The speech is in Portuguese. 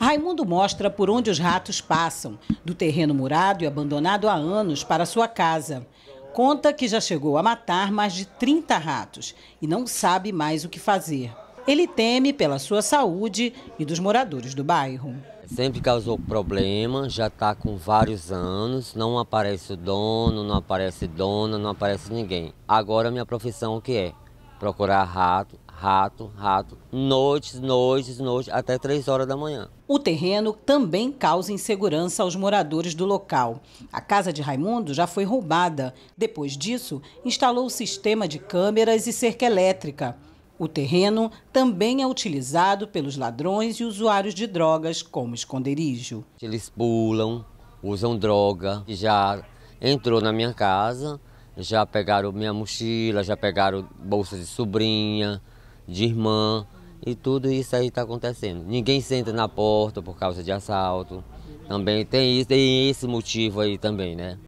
Raimundo mostra por onde os ratos passam, do terreno murado e abandonado há anos para sua casa. Conta que já chegou a matar mais de 30 ratos e não sabe mais o que fazer. Ele teme pela sua saúde e dos moradores do bairro. Sempre causou problema, já está com vários anos, não aparece o dono, não aparece dona, não aparece ninguém. Agora minha profissão o que é? procurar rato, rato, rato, noites, noites, noites, até três horas da manhã. O terreno também causa insegurança aos moradores do local. A casa de Raimundo já foi roubada. Depois disso, instalou o sistema de câmeras e cerca elétrica. O terreno também é utilizado pelos ladrões e usuários de drogas como esconderijo. Eles pulam, usam droga, já entrou na minha casa, já pegaram minha mochila, já pegaram bolsas de sobrinha, de irmã, e tudo isso aí está acontecendo. Ninguém senta na porta por causa de assalto. Também tem, isso, tem esse motivo aí também, né?